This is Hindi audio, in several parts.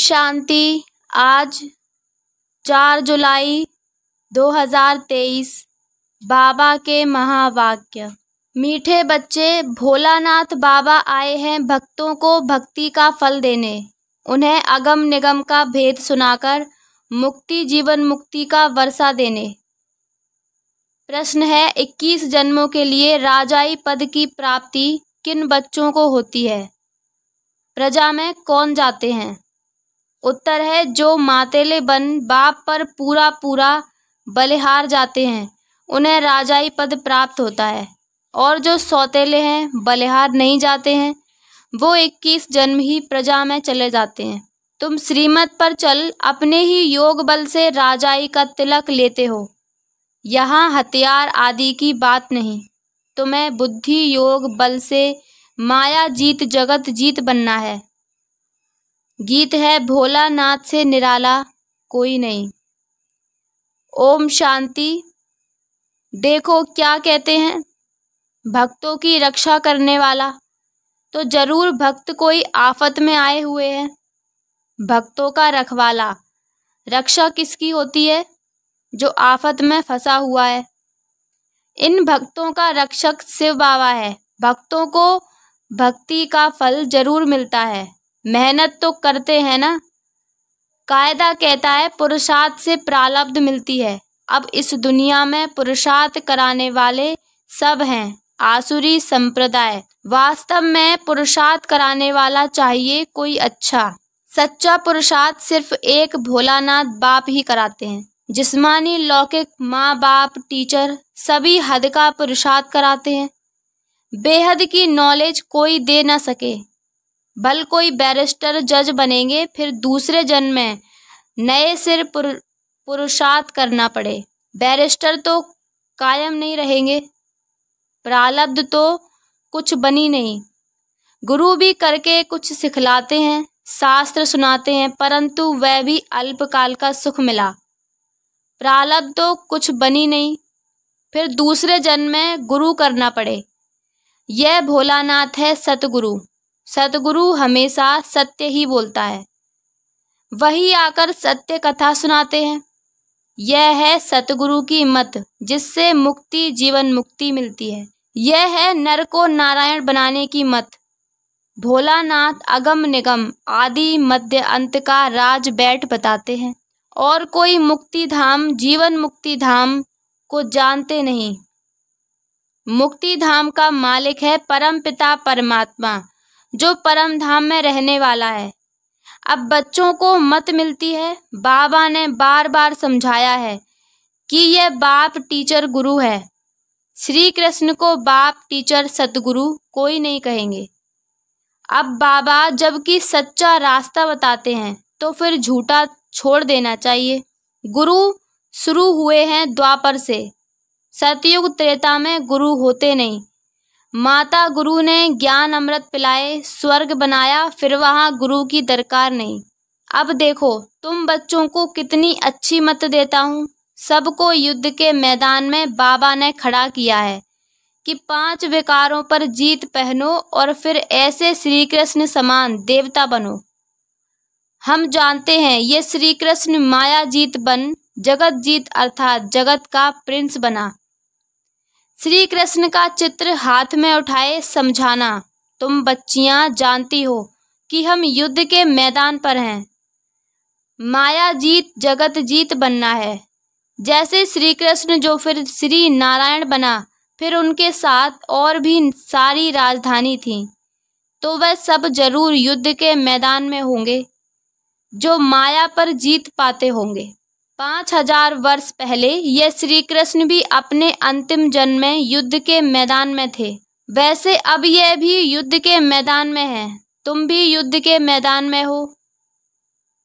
शांति आज चार जुलाई 2023 बाबा के महावाक्य मीठे बच्चे भोलानाथ बाबा आए हैं भक्तों को भक्ति का फल देने उन्हें अगम निगम का भेद सुनाकर मुक्ति जीवन मुक्ति का वर्षा देने प्रश्न है 21 जन्मों के लिए राजाई पद की प्राप्ति किन बच्चों को होती है प्रजा में कौन जाते हैं उत्तर है जो मातेले बन बाप पर पूरा पूरा बलिहार जाते हैं उन्हें राजाई पद प्राप्त होता है और जो सौतेले हैं बलिहार नहीं जाते हैं वो इक्कीस जन्म ही प्रजा में चले जाते हैं तुम श्रीमत पर चल अपने ही योग बल से राजाई का तिलक लेते हो यहाँ हथियार आदि की बात नहीं तुम्हें बुद्धि योग बल से माया जीत जगत जीत बनना है गीत है भोला नाथ से निराला कोई नहीं ओम शांति देखो क्या कहते हैं भक्तों की रक्षा करने वाला तो जरूर भक्त कोई आफत में आए हुए हैं भक्तों का रखवाला रक्षा किसकी होती है जो आफत में फंसा हुआ है इन भक्तों का रक्षक शिव बाबा है भक्तों को भक्ति का फल जरूर मिलता है मेहनत तो करते हैं ना कायदा कहता है पुरुषार्थ से प्रालब्ध मिलती है अब इस दुनिया में पुरुषार्थ कराने वाले सब हैं आसुरी संप्रदाय वास्तव में पुरुषार्थ कराने वाला चाहिए कोई अच्छा सच्चा पुरुषार्थ सिर्फ एक भोलानाथ बाप ही कराते हैं जिस्मानी लौकिक माँ बाप टीचर सभी हद का पुरुषार्थ कराते हैं बेहद की नॉलेज कोई दे ना सके भल कोई बैरिस्टर जज बनेंगे फिर दूसरे जन्म में नए सिर पुर, पुरुषार्थ करना पड़े बैरिस्टर तो कायम नहीं रहेंगे प्रालब्ध तो कुछ बनी नहीं गुरु भी करके कुछ सिखलाते हैं शास्त्र सुनाते हैं परंतु वह भी अल्पकाल का सुख मिला प्रालब्ध तो कुछ बनी नहीं फिर दूसरे जन्म में गुरु करना पड़े यह भोलानाथ है सतगुरु सतगुरु हमेशा सत्य ही बोलता है वही आकर सत्य कथा सुनाते हैं यह है सतगुरु की मत जिससे मुक्ति जीवन मुक्ति मिलती है यह है नर को नारायण बनाने की मत भोलानाथ अगम निगम आदि मध्य अंत का राज बैठ बताते हैं और कोई मुक्ति धाम जीवन मुक्ति धाम को जानते नहीं मुक्ति धाम का मालिक है परम पिता परमात्मा जो परम धाम में रहने वाला है अब बच्चों को मत मिलती है बाबा ने बार बार समझाया है कि यह बाप टीचर गुरु है श्री कृष्ण को बाप टीचर सतगुरु कोई नहीं कहेंगे अब बाबा जबकि सच्चा रास्ता बताते हैं तो फिर झूठा छोड़ देना चाहिए गुरु शुरू हुए हैं द्वापर से सतयुग त्रेता में गुरु होते नहीं माता गुरु ने ज्ञान अमृत पिलाए स्वर्ग बनाया फिर वहाँ गुरु की दरकार नहीं अब देखो तुम बच्चों को कितनी अच्छी मत देता हूँ सबको युद्ध के मैदान में बाबा ने खड़ा किया है कि पांच विकारों पर जीत पहनो और फिर ऐसे श्री कृष्ण समान देवता बनो हम जानते हैं ये श्री कृष्ण माया जीत बन जगत जीत अर्थात जगत का प्रिंस बना श्री कृष्ण का चित्र हाथ में उठाए समझाना तुम बच्चियां जानती हो कि हम युद्ध के मैदान पर हैं माया जीत जगत जीत बनना है जैसे श्री कृष्ण जो फिर श्री नारायण बना फिर उनके साथ और भी सारी राजधानी थी तो वह सब जरूर युद्ध के मैदान में होंगे जो माया पर जीत पाते होंगे पाँच हजार वर्ष पहले ये श्री कृष्ण भी अपने अंतिम जन्म में युद्ध के मैदान में थे वैसे अब यह भी युद्ध के मैदान में है तुम भी युद्ध के मैदान में हो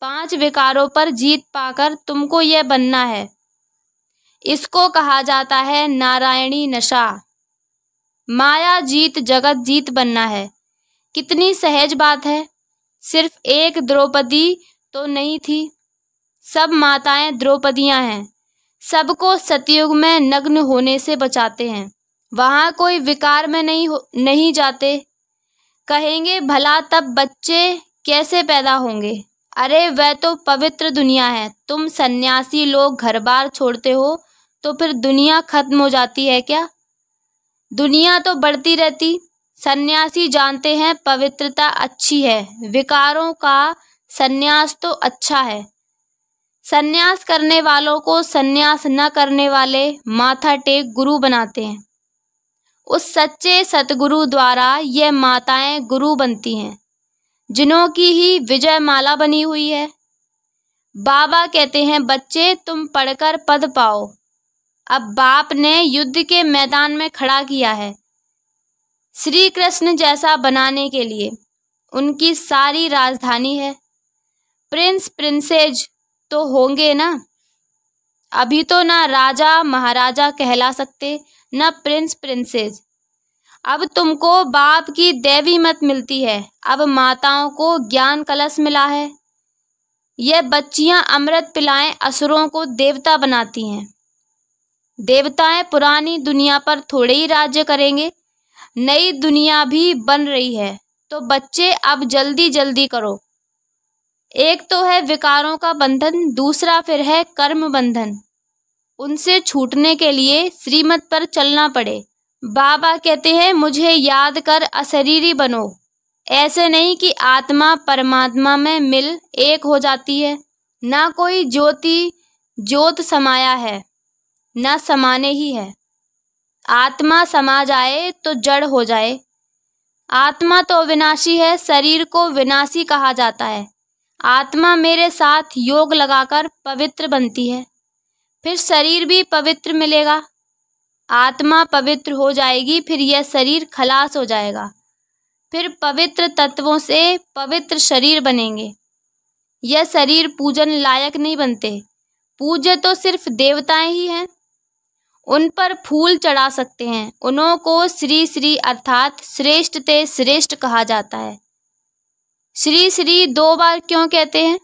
पांच विकारों पर जीत पाकर तुमको यह बनना है इसको कहा जाता है नारायणी नशा माया जीत जगत जीत बनना है कितनी सहज बात है सिर्फ एक द्रौपदी तो नहीं थी सब माताएं द्रौपदियां हैं सबको सतयुग में नग्न होने से बचाते हैं वहां कोई विकार में नहीं हो नहीं जाते कहेंगे भला तब बच्चे कैसे पैदा होंगे अरे वह तो पवित्र दुनिया है तुम सन्यासी लोग घर बार छोड़ते हो तो फिर दुनिया खत्म हो जाती है क्या दुनिया तो बढ़ती रहती सन्यासी जानते हैं पवित्रता अच्छी है विकारों का सन्यास तो अच्छा है सन्यास करने वालों को सन्यास न करने वाले माथा टेक गुरु बनाते हैं उस सच्चे सतगुरु द्वारा ये माताएं गुरु बनती हैं जिन्हों की ही विजय माला बनी हुई है बाबा कहते हैं बच्चे तुम पढ़कर पद पाओ अब बाप ने युद्ध के मैदान में खड़ा किया है श्री कृष्ण जैसा बनाने के लिए उनकी सारी राजधानी है प्रिंस प्रिंसेज तो होंगे ना अभी तो ना राजा महाराजा कहला सकते न प्रिंस प्रिंसेस अब तुमको बाप की देवी मत मिलती है अब माताओं को ज्ञान कलश मिला है यह बच्चियां अमृत पिलाएं असुरों को देवता बनाती हैं देवताएं पुरानी दुनिया पर थोड़े ही राज्य करेंगे नई दुनिया भी बन रही है तो बच्चे अब जल्दी जल्दी करो एक तो है विकारों का बंधन दूसरा फिर है कर्म बंधन उनसे छूटने के लिए श्रीमत पर चलना पड़े बाबा कहते हैं मुझे याद कर अशरीरी बनो ऐसे नहीं कि आत्मा परमात्मा में मिल एक हो जाती है ना कोई ज्योति ज्योत समाया है ना समाने ही है आत्मा समा जाए तो जड़ हो जाए आत्मा तो विनाशी है शरीर को विनाशी कहा जाता है आत्मा मेरे साथ योग लगाकर पवित्र बनती है फिर शरीर भी पवित्र मिलेगा आत्मा पवित्र हो जाएगी फिर यह शरीर खलास हो जाएगा फिर पवित्र तत्वों से पवित्र शरीर बनेंगे यह शरीर पूजन लायक नहीं बनते पूज्य तो सिर्फ देवताएं ही हैं उन पर फूल चढ़ा सकते हैं उन्हों को श्री श्री अर्थात श्रेष्ठ ते श्रेष्ठ कहा जाता है श्री श्री दो बार क्यों कहते हैं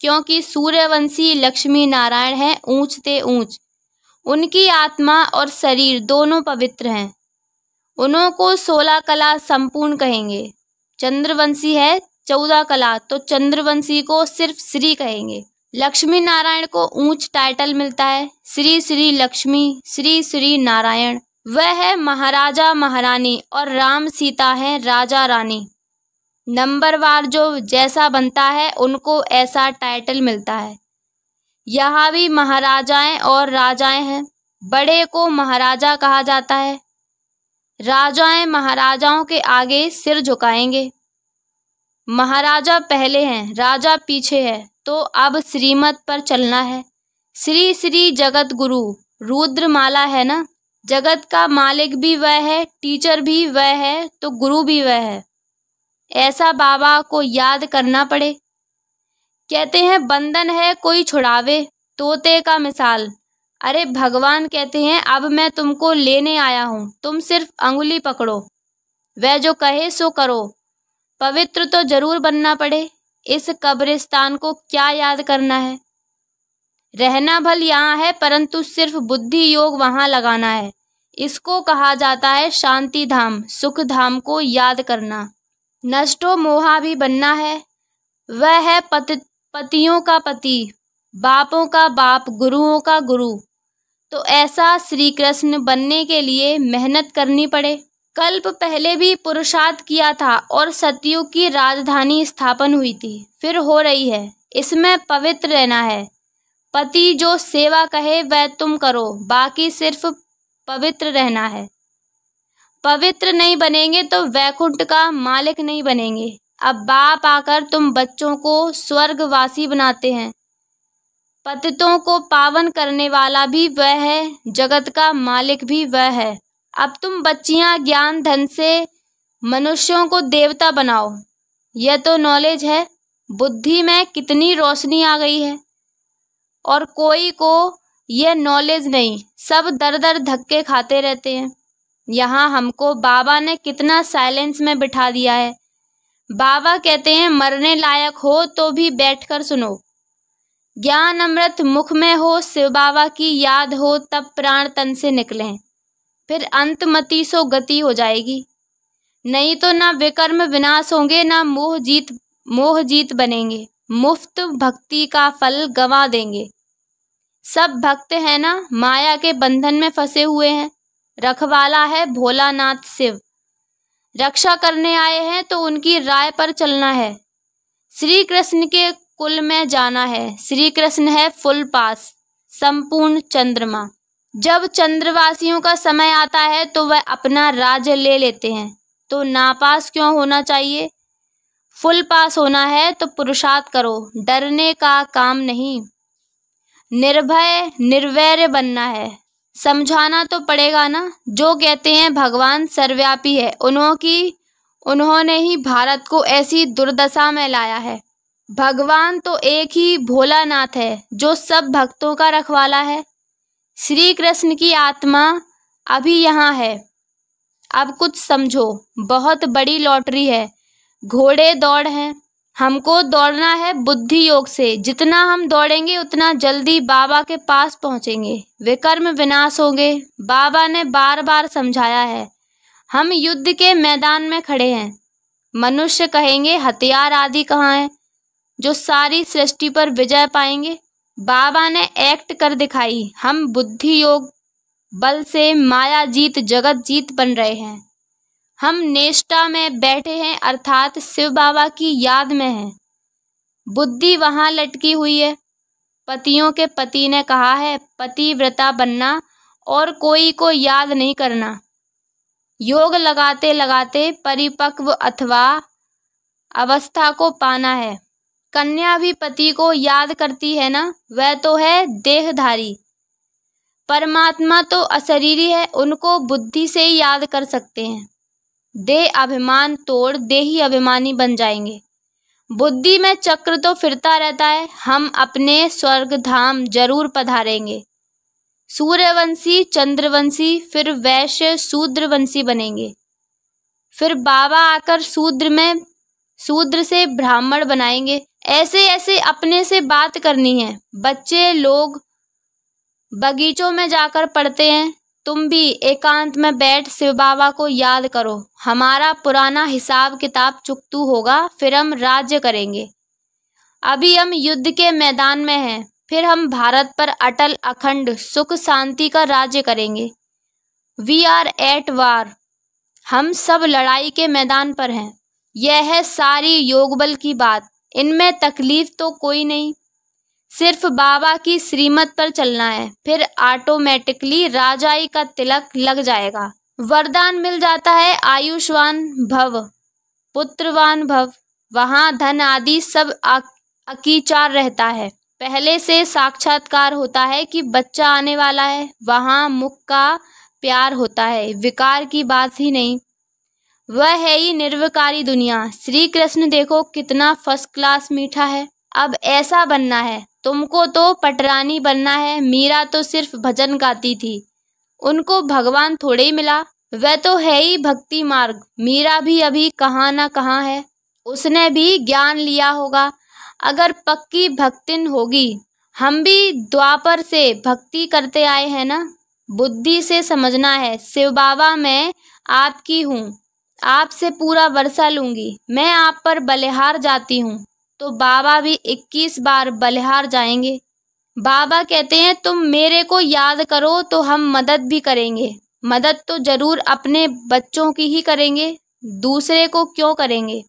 क्योंकि सूर्यवंशी लक्ष्मी नारायण हैं ऊंचते ऊंच उनकी आत्मा और शरीर दोनों पवित्र हैं उन्हों को सोलह कला संपूर्ण कहेंगे चंद्रवंशी है चौदह कला तो चंद्रवंशी को सिर्फ श्री कहेंगे लक्ष्मी नारायण को ऊंच टाइटल मिलता है श्री श्री लक्ष्मी श्री श्री नारायण वह है महाराजा महारानी और राम सीता है राजा रानी नंबर वार जो जैसा बनता है उनको ऐसा टाइटल मिलता है यहाँ भी महाराजाएं और राजाएं हैं बड़े को महाराजा कहा जाता है राजाएं महाराजाओं के आगे सिर झुकाएंगे महाराजा पहले हैं राजा पीछे है तो अब श्रीमत पर चलना है श्री श्री जगत गुरु रुद्रमाला है ना जगत का मालिक भी वह है टीचर भी वह है तो गुरु भी वह है ऐसा बाबा को याद करना पड़े कहते हैं बंधन है कोई छुड़ावे तोते का मिसाल अरे भगवान कहते हैं अब मैं तुमको लेने आया हूँ तुम सिर्फ अंगुली पकड़ो वह जो कहे सो करो पवित्र तो जरूर बनना पड़े इस कब्रिस्तान को क्या याद करना है रहना भल यहाँ है परंतु सिर्फ बुद्धि योग वहाँ लगाना है इसको कहा जाता है शांति धाम सुख धाम को याद करना मोहा भी बनना है वह है पति पतियों का पति बापों का बाप गुरुओं का गुरु तो ऐसा श्री कृष्ण बनने के लिए मेहनत करनी पड़े कल्प पहले भी पुरुषार्थ किया था और सतयुग की राजधानी स्थापन हुई थी फिर हो रही है इसमें पवित्र रहना है पति जो सेवा कहे वह तुम करो बाकी सिर्फ पवित्र रहना है पवित्र नहीं बनेंगे तो वैकुंठ का मालिक नहीं बनेंगे अब बाप आकर तुम बच्चों को स्वर्गवासी बनाते हैं पतितों को पावन करने वाला भी वह है जगत का मालिक भी वह है अब तुम बच्चियां ज्ञान धन से मनुष्यों को देवता बनाओ यह तो नॉलेज है बुद्धि में कितनी रोशनी आ गई है और कोई को यह नॉलेज नहीं सब दर दर धक्के खाते रहते हैं यहाँ हमको बाबा ने कितना साइलेंस में बिठा दिया है बाबा कहते हैं मरने लायक हो तो भी बैठकर सुनो ज्ञान अमृत मुख में हो शिव बाबा की याद हो तब प्राण तन से निकलें फिर अंत अंतमति सो गति हो जाएगी नहीं तो ना विकर्म विनाश होंगे ना मोह जीत मोह जीत बनेंगे मुफ्त भक्ति का फल गवा देंगे सब भक्त है ना माया के बंधन में फंसे हुए हैं रखवाला है भोलानाथ शिव रक्षा करने आए हैं तो उनकी राय पर चलना है श्री कृष्ण के कुल में जाना है श्री कृष्ण है फुल पास संपूर्ण चंद्रमा जब चंद्रवासियों का समय आता है तो वह अपना राज्य ले लेते हैं तो नापास क्यों होना चाहिए फुल पास होना है तो पुरुषार्थ करो डरने का काम नहीं निर्भय निर्वैर्य बनना है समझाना तो पड़ेगा ना जो कहते हैं भगवान सर्वव्यापी है उन्हों की उन्होंने ही भारत को ऐसी दुर्दशा में लाया है भगवान तो एक ही भोलानाथ है जो सब भक्तों का रखवाला है श्री कृष्ण की आत्मा अभी यहाँ है अब कुछ समझो बहुत बड़ी लॉटरी है घोड़े दौड़ हैं हमको दौड़ना है बुद्धि योग से जितना हम दौड़ेंगे उतना जल्दी बाबा के पास पहुंचेंगे विकर्म विनाश होंगे बाबा ने बार बार समझाया है हम युद्ध के मैदान में खड़े हैं मनुष्य कहेंगे हथियार आदि कहाँ हैं जो सारी सृष्टि पर विजय पाएंगे बाबा ने एक्ट कर दिखाई हम बुद्धि योग बल से माया जीत जगत जीत बन रहे हैं हम नेष्टा में बैठे हैं अर्थात शिव बाबा की याद में हैं बुद्धि वहां लटकी हुई है पतियों के पति ने कहा है पति व्रता बनना और कोई को याद नहीं करना योग लगाते लगाते परिपक्व अथवा अवस्था को पाना है कन्या भी पति को याद करती है ना वह तो है देहधारी परमात्मा तो अशरीरी है उनको बुद्धि से ही याद कर सकते हैं दे अभिमान तोड़ दे ही अभिमानी बन जाएंगे बुद्धि में चक्र तो फिरता रहता है हम अपने स्वर्ग धाम जरूर पधारेंगे सूर्यवंशी चंद्रवंशी फिर वैश्य शूद्रवंशी बनेंगे फिर बाबा आकर शूद्र में शूद्र से ब्राह्मण बनाएंगे ऐसे ऐसे अपने से बात करनी है बच्चे लोग बगीचों में जाकर पढ़ते हैं तुम भी एकांत में बैठ शिव बाबा को याद करो हमारा पुराना हिसाब किताब चुकतू होगा फिर हम राज्य करेंगे अभी हम युद्ध के मैदान में हैं फिर हम भारत पर अटल अखंड सुख शांति का राज्य करेंगे वी आर एट वार हम सब लड़ाई के मैदान पर हैं यह है सारी योग बल की बात इनमें तकलीफ तो कोई नहीं सिर्फ बाबा की श्रीमत पर चलना है फिर ऑटोमेटिकली राजाई का तिलक लग जाएगा वरदान मिल जाता है आयुष्वान भव पुत्रवान भव वहां धन आदि सब अकीचार रहता है पहले से साक्षात्कार होता है कि बच्चा आने वाला है वहां मुख का प्यार होता है विकार की बात ही नहीं वह है ही निर्विकारी दुनिया श्री कृष्ण देखो कितना फर्स्ट क्लास मीठा है अब ऐसा बनना है तुमको तो पटरानी बनना है मीरा तो सिर्फ भजन गाती थी उनको भगवान थोड़े ही मिला वह तो है ही भक्ति मार्ग मीरा भी अभी कहाँ ना कहाँ है उसने भी ज्ञान लिया होगा अगर पक्की भक्तिन होगी हम भी द्वापर से भक्ति करते आए हैं ना बुद्धि से समझना है शिव बाबा मैं आपकी हूँ आपसे पूरा वर्षा लूंगी मैं आप पर बलिहार जाती हूँ तो बाबा भी इक्कीस बार बलिहार जाएंगे बाबा कहते हैं तुम मेरे को याद करो तो हम मदद भी करेंगे मदद तो जरूर अपने बच्चों की ही करेंगे दूसरे को क्यों करेंगे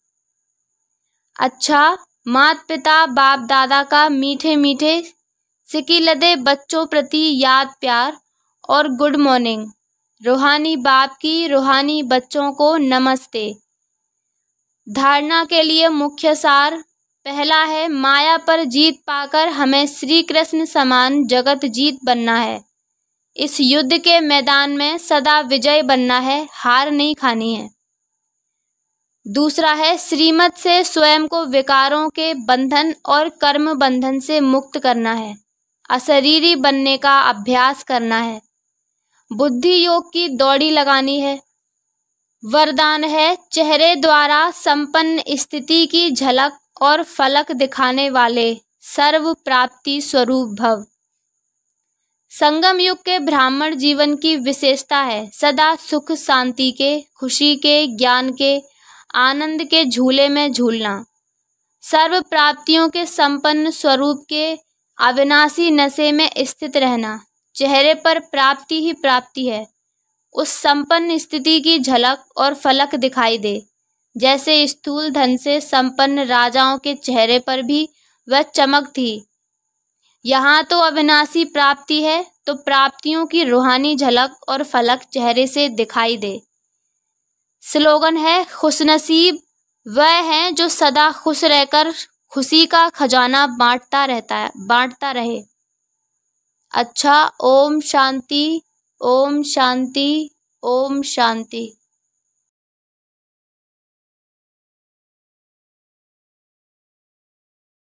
अच्छा मात पिता बाप दादा का मीठे मीठे सिकी लदे बच्चों प्रति याद प्यार और गुड मॉर्निंग रूहानी बाप की रूहानी बच्चों को नमस्ते धारणा के लिए मुख्य सार पहला है माया पर जीत पाकर हमें श्री कृष्ण समान जगत जीत बनना है इस युद्ध के मैदान में सदा विजय बनना है हार नहीं खानी है दूसरा है श्रीमत से स्वयं को विकारों के बंधन और कर्म बंधन से मुक्त करना है अशरीरी बनने का अभ्यास करना है बुद्धि योग की दौड़ी लगानी है वरदान है चेहरे द्वारा संपन्न स्थिति की झलक और फलक दिखाने वाले सर्व प्राप्ति स्वरूप भव संगम युग के ब्राह्मण जीवन की विशेषता है सदा सुख शांति के खुशी के ज्ञान के आनंद के झूले में झूलना सर्व प्राप्तियों के संपन्न स्वरूप के अविनाशी नशे में स्थित रहना चेहरे पर प्राप्ति ही प्राप्ति है उस संपन्न स्थिति की झलक और फलक दिखाई दे जैसे स्थूल धन से संपन्न राजाओं के चेहरे पर भी वह चमक थी यहाँ तो अविनाशी प्राप्ति है तो प्राप्तियों की रूहानी झलक और फलक चेहरे से दिखाई दे स्लोगन है खुशनसीब वह है जो सदा खुश रहकर खुशी का खजाना बांटता रहता है बांटता रहे अच्छा ओम शांति ओम शांति ओम शांति